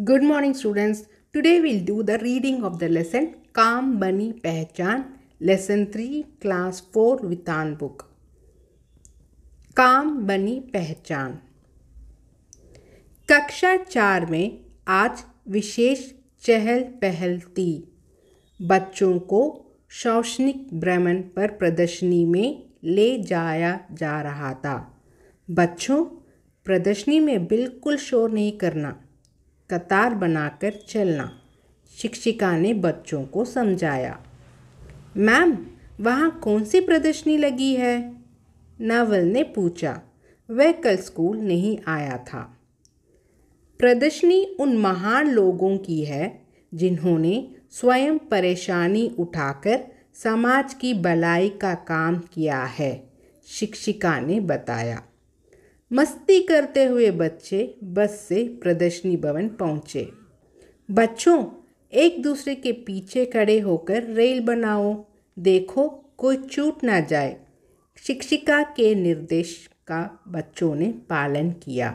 Good morning students. Today we'll do the reading of the lesson Kaam Bani Pehchan, Lesson 3, Class 4 Vitan Book. काम बनी पहचान कक्षा चार में आज विशेष चहल पहल थी बच्चों को शौषणिक भ्रमण पर प्रदर्शनी में ले जाया जा रहा था बच्चों प्रदर्शनी में बिल्कुल शोर नहीं करना कतार बनाकर चलना शिक्षिका ने बच्चों को समझाया मैम वहाँ कौन सी प्रदर्शनी लगी है नावल ने पूछा वह कल स्कूल नहीं आया था प्रदर्शनी उन महान लोगों की है जिन्होंने स्वयं परेशानी उठाकर समाज की भलाई का काम किया है शिक्षिका ने बताया मस्ती करते हुए बच्चे बस से प्रदर्शनी भवन पहुंचे बच्चों एक दूसरे के पीछे खड़े होकर रेल बनाओ देखो कोई चूट ना जाए शिक्षिका के निर्देश का बच्चों ने पालन किया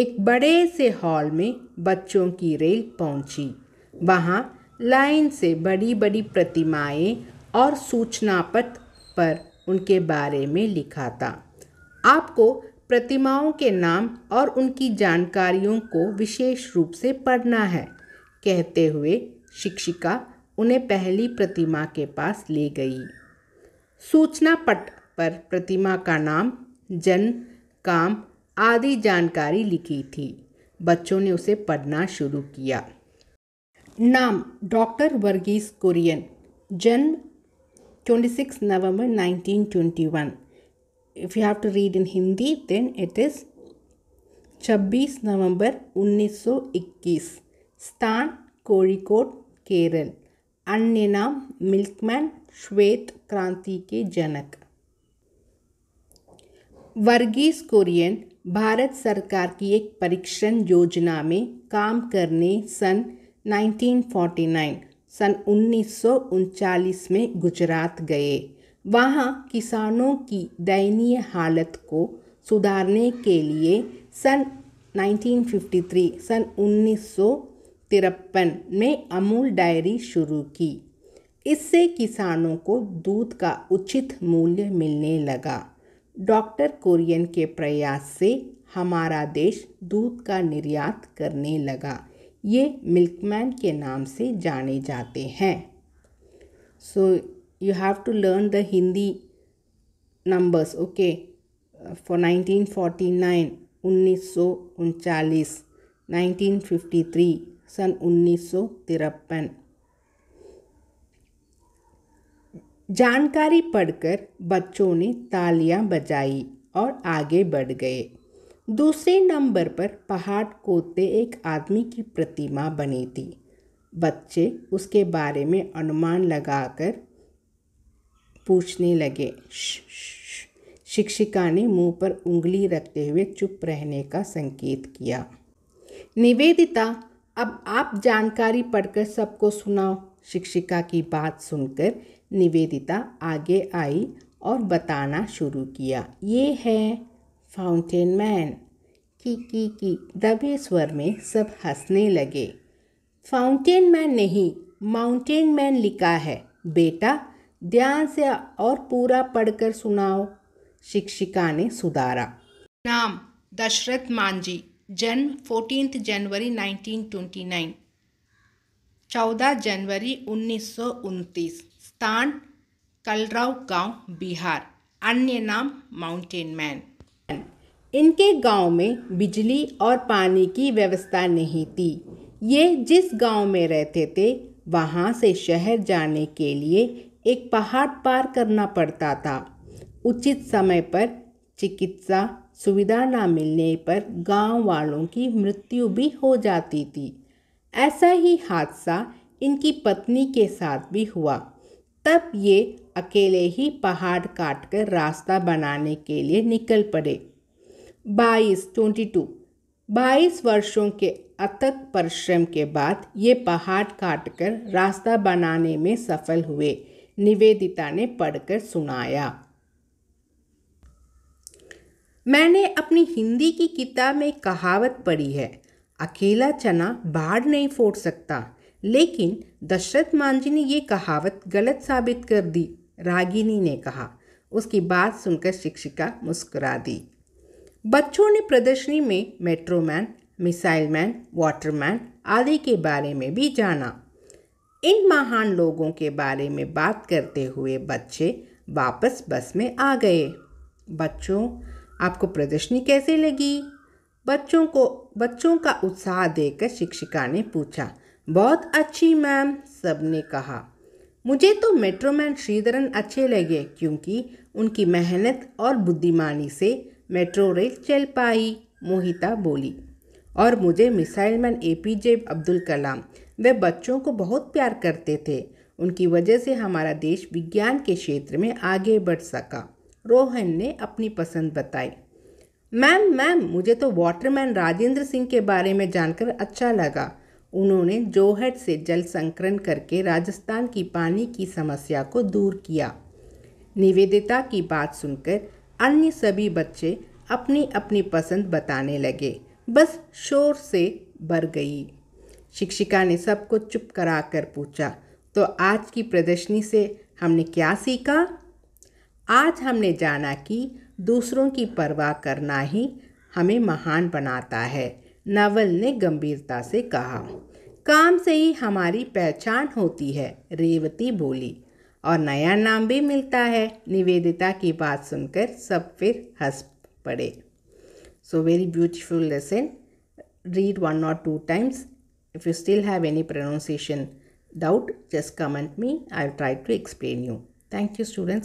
एक बड़े से हॉल में बच्चों की रेल पहुंची वहाँ लाइन से बड़ी बड़ी प्रतिमाएं और सूचना पत्र पर उनके बारे में लिखा था आपको प्रतिमाओं के नाम और उनकी जानकारियों को विशेष रूप से पढ़ना है कहते हुए शिक्षिका उन्हें पहली प्रतिमा के पास ले गई सूचना पट पर प्रतिमा का नाम जन्म काम आदि जानकारी लिखी थी बच्चों ने उसे पढ़ना शुरू किया नाम डॉक्टर वर्गीस कुरियन जन्म 26 November 1921. If you have to read in Hindi, then it is 26 November 1921. स्थान कोड़िकोड Kerala. अन्य नाम मिल्कमैन श्वेत क्रांति के जनक वर्गीस कुरियन भारत सरकार की एक परीक्षण योजना में काम करने सन 1949 सन उन्नीस में गुजरात गए वहाँ किसानों की दयनीय हालत को सुधारने के लिए सन 1953 सन उन्नीस में अमूल डायरी शुरू की इससे किसानों को दूध का उचित मूल्य मिलने लगा डॉक्टर कोरियन के प्रयास से हमारा देश दूध का निर्यात करने लगा ये मिल्कमैन के नाम से जाने जाते हैं so you have to learn the Hindi numbers okay for 1949 उन्नीस सौ उनचालीस नाइनटीन फिफ्टी थ्री सन उन्नीस सौ तिरपन जानकारी पढ़कर बच्चों ने तालियां बजाई और आगे बढ़ गए दूसरे नंबर पर पहाड़ कोते एक आदमी की प्रतिमा बनी थी बच्चे उसके बारे में अनुमान लगाकर पूछने लगे शिक्षिका ने मुंह पर उंगली रखते हुए चुप रहने का संकेत किया निवेदिता अब आप जानकारी पढ़कर सबको सुनाओ शिक्षिका की बात सुनकर निवेदिता आगे आई और बताना शुरू किया ये है फाउंटेन मैन की की की दबे स्वर में सब हंसने लगे फाउंटेन मैन नहीं माउंटेन मैन लिखा है बेटा ध्यान से और पूरा पढ़कर सुनाओ शिक्षिका ने सुधारा नाम दशरथ मांझी जन्म फोर्टीन जनवरी 1929 चौदह जनवरी उन्नीस स्थान कलराव गांव बिहार अन्य नाम माउंटेन मैन इनके गांव में बिजली और पानी की व्यवस्था नहीं थी ये जिस गांव में रहते थे वहाँ से शहर जाने के लिए एक पहाड़ पार करना पड़ता था उचित समय पर चिकित्सा सुविधा न मिलने पर गांव वालों की मृत्यु भी हो जाती थी ऐसा ही हादसा इनकी पत्नी के साथ भी हुआ तब ये अकेले ही पहाड़ काटकर रास्ता बनाने के लिए निकल पड़े बाईस ट्वेंटी टू बाईस वर्षों के अथक परिश्रम के बाद ये पहाड़ काटकर रास्ता बनाने में सफल हुए निवेदिता ने पढ़कर सुनाया मैंने अपनी हिंदी की किताब में कहावत पढ़ी है अकेला चना बाढ़ नहीं फोड़ सकता लेकिन दशरथ मांझी ने यह कहावत गलत साबित कर दी रागिनी ने कहा उसकी बात सुनकर शिक्षिका मुस्कुरा दी बच्चों ने प्रदर्शनी में metro man missile man waterman आदि के बारे में भी जाना इन महान लोगों के बारे में बात करते हुए बच्चे वापस बस में आ गए बच्चों आपको प्रदर्शनी कैसे लगी बच्चों को बच्चों का उत्साह देकर शिक्षिका ने पूछा बहुत अच्छी मैम सब ने कहा मुझे तो मेट्रोमैन श्रीधरन अच्छे लगे क्योंकि उनकी मेहनत और बुद्धिमानी से मेट्रो रेल चल पाई मोहिता बोली और मुझे missile man A P J Abdul Kalam वे बच्चों को बहुत प्यार करते थे उनकी वजह से हमारा देश विज्ञान के क्षेत्र में आगे बढ़ सका रोहन ने अपनी पसंद बताई मैम मैम मुझे तो वाटरमैन राजेंद्र सिंह के बारे में जानकर अच्छा लगा उन्होंने जोहट से जल संकरण करके राजस्थान की पानी की समस्या को दूर किया निवेदिता की बात सुनकर अन्य सभी बच्चे अपनी अपनी पसंद बताने लगे बस शोर से भर गई शिक्षिका ने सबको चुप करा कर पूछा तो आज की प्रदर्शनी से हमने क्या सीखा आज हमने जाना कि दूसरों की परवाह करना ही हमें महान बनाता है नवल ने गंभीरता से कहा काम से ही हमारी पहचान होती है रेवती बोली और नया नाम भी मिलता है निवेदिता की बात सुनकर सब फिर हंस पड़े so very beautiful lesson read one और two times if you still have any pronunciation doubt just comment me I try to explain you thank you students